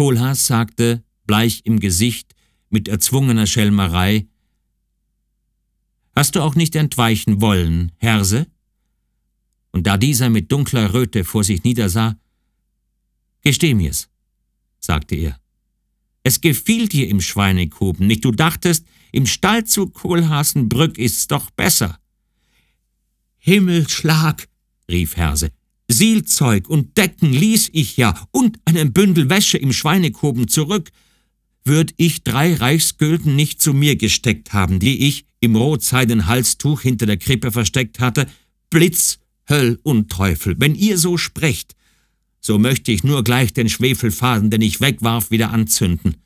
Kohlhaas sagte, bleich im Gesicht, mit erzwungener Schelmerei, Hast du auch nicht entweichen wollen, Herse? Und da dieser mit dunkler Röte vor sich niedersah, Gesteh mir's, sagte er. Es gefiel dir im Schweinekoben nicht, du dachtest, im Stall zu Kohlhaasenbrück ist's doch besser. Himmelschlag, rief Herse, Sielzeug und Decken ließ ich ja und einen Bündel Wäsche im Schweinekoben zurück, würd ich drei Reichsgülden nicht zu mir gesteckt haben, die ich im rotseiden Halstuch hinter der Krippe versteckt hatte, Blitz, Höll und Teufel. Wenn ihr so sprecht, so möchte ich nur gleich den Schwefelfaden, den ich wegwarf, wieder anzünden.